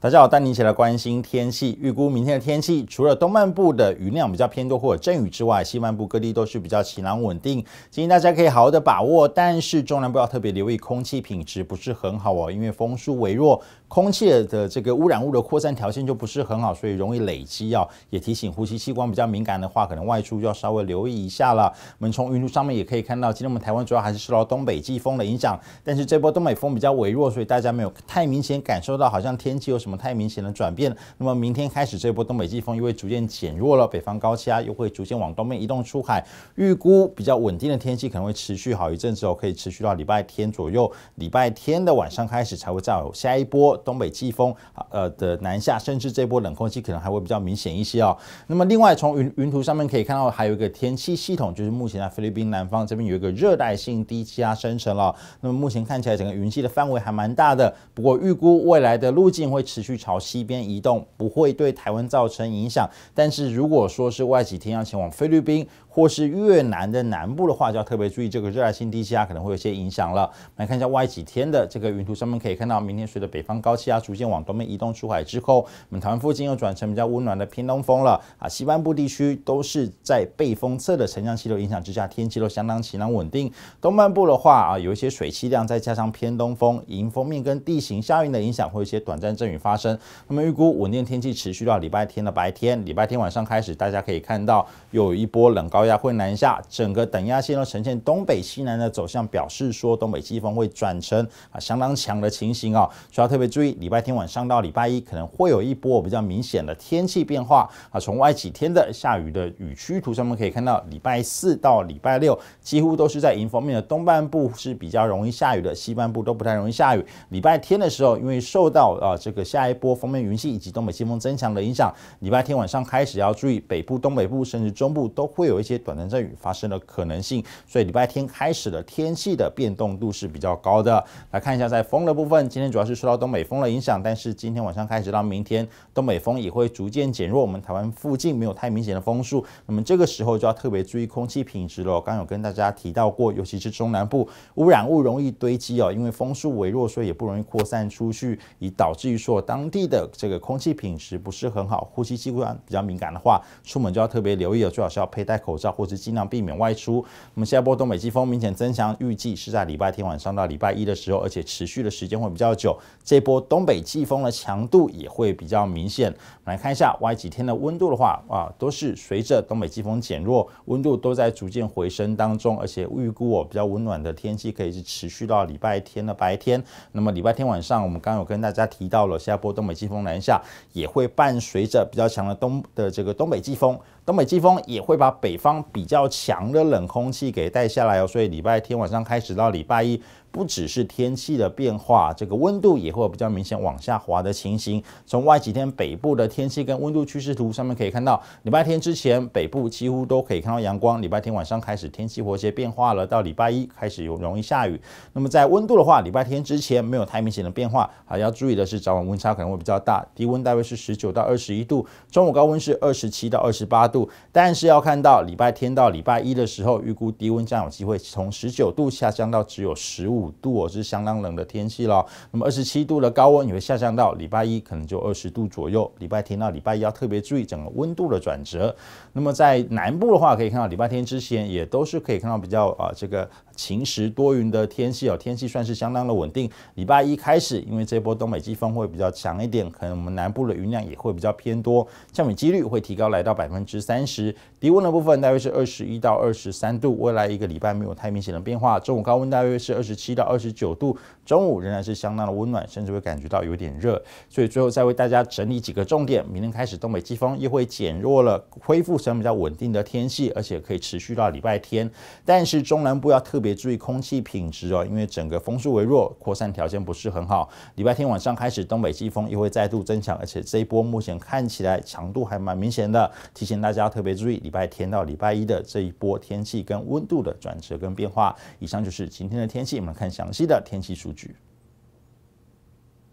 大家好，带您一起来关心天气。预估明天的天气，除了东半部的雨量比较偏多或者阵雨之外，西半部各地都是比较晴朗稳定。建议大家可以好好的把握，但是中南不要特别留意空气品质不是很好哦，因为风速微弱。空气的这个污染物的扩散条件就不是很好，所以容易累积哦。也提醒呼吸器官比较敏感的话，可能外出就要稍微留意一下了。我们从云图上面也可以看到，今天我们台湾主要还是受到东北季风的影响，但是这波东北风比较微弱，所以大家没有太明显感受到好像天气有什么太明显的转变。那么明天开始，这波东北季风又会逐渐减弱了，北方高气压又会逐渐往东面移动出海，预估比较稳定的天气可能会持续好一阵子哦，可以持续到礼拜天左右，礼拜天的晚上开始才会再有下一波。东北季风呃的南下，甚至这波冷空气可能还会比较明显一些哦。那么，另外从云云图上面可以看到，还有一个天气系统，就是目前在菲律宾南方这边有一个热带性低气压生成了。那么，目前看起来整个云系的范围还蛮大的，不过预估未来的路径会持续朝西边移动，不会对台湾造成影响。但是如果说是外几天要前往菲律宾或是越南的南部的话，就要特别注意这个热带性低气压可能会有些影响了。来看一下外几天的这个云图上面可以看到，明天随着北方高高气压逐渐往东面移动出海之后，我们台湾附近又转成比较温暖的偏东风了啊。西半部地区都是在背风侧的沉降气流影响之下，天气都相当晴朗稳定。东半部的话啊，有一些水汽量，再加上偏东风、迎风面跟地形效应的影响，会有一些短暂阵雨发生。那么预估稳定天气持续到礼拜天的白天，礼拜天晚上开始，大家可以看到又有一波冷高压会南下，整个等压线都呈现东北西南的走向，表示说东北季风会转成啊相当强的情形啊，需要特别注。注意，礼拜天晚上到礼拜一可能会有一波比较明显的天气变化啊。从外几天的下雨的雨区图上面可以看到，礼拜四到礼拜六几乎都是在迎风面的东半部是比较容易下雨的，西半部都不太容易下雨。礼拜天的时候，因为受到啊这个下一波风面云系以及东北季风增强的影响，礼拜天晚上开始要注意北部、东北部甚至中部都会有一些短暂阵雨发生的可能性。所以礼拜天开始的天气的变动度是比较高的。来看一下在风的部分，今天主要是受到东北。风的影响，但是今天晚上开始到明天，东北风也会逐渐减弱。我们台湾附近没有太明显的风速，那么这个时候就要特别注意空气品质了。刚有跟大家提到过，尤其是中南部污染物容易堆积哦，因为风速微弱，所以也不容易扩散出去，以导致于说当地的这个空气品质不是很好。呼吸器官比较敏感的话，出门就要特别留意了，最好是要佩戴口罩，或是尽量避免外出。那么下一波东北季风明显增强，预计是在礼拜天晚上到礼拜一的时候，而且持续的时间会比较久。这波。东北季风的强度也会比较明显，来看一下，外几天的温度的话啊，都是随着东北季风减弱，温度都在逐渐回升当中，而且预估哦，比较温暖的天气可以是持续到礼拜天的白天。那么礼拜天晚上，我们刚刚有跟大家提到了，下波东北季风南下也会伴随着比较强的东的这个东北季风。东北季风也会把北方比较强的冷空气给带下来哦，所以礼拜天晚上开始到礼拜一，不只是天气的变化，这个温度也会有比较明显往下滑的情形。从外几天北部的天气跟温度趋势图上面可以看到，礼拜天之前北部几乎都可以看到阳光，礼拜天晚上开始天气活些变化了，到礼拜一开始有容易下雨。那么在温度的话，礼拜天之前没有太明显的变化，啊要注意的是早晚温差可能会比较大，低温大约是十九到二十一度，中午高温是二十七到二十八度。但是要看到礼拜天到礼拜一的时候，预估低温将有机会从十九度下降到只有十五度哦，是相当冷的天气了。那么二十七度的高温也会下降到礼拜一可能就二十度左右。礼拜天到礼拜一要特别注意整个温度的转折。那么在南部的话，可以看到礼拜天之前也都是可以看到比较啊这个晴时多云的天气哦，天气算是相当的稳定。礼拜一开始，因为这波东北季风会比较强一点，可能我们南部的云量也会比较偏多，降雨几率会提高来到百分之。三十低温的部分大约是二十一到二十三度，未来一个礼拜没有太明显的变化。中午高温大约是二十七到二十九度，中午仍然是相当的温暖，甚至会感觉到有点热。所以最后再为大家整理几个重点：明天开始东北季风又会减弱了，恢复成比较稳定的天气，而且可以持续到礼拜天。但是中南部要特别注意空气品质哦，因为整个风速微弱，扩散条件不是很好。礼拜天晚上开始东北季风又会再度增强，而且这一波目前看起来强度还蛮明显的。提醒大。大家特别注意，礼拜天到礼拜一的这一波天气跟温度的转折跟变化。以上就是今天的天气，我们看详细的天气数据。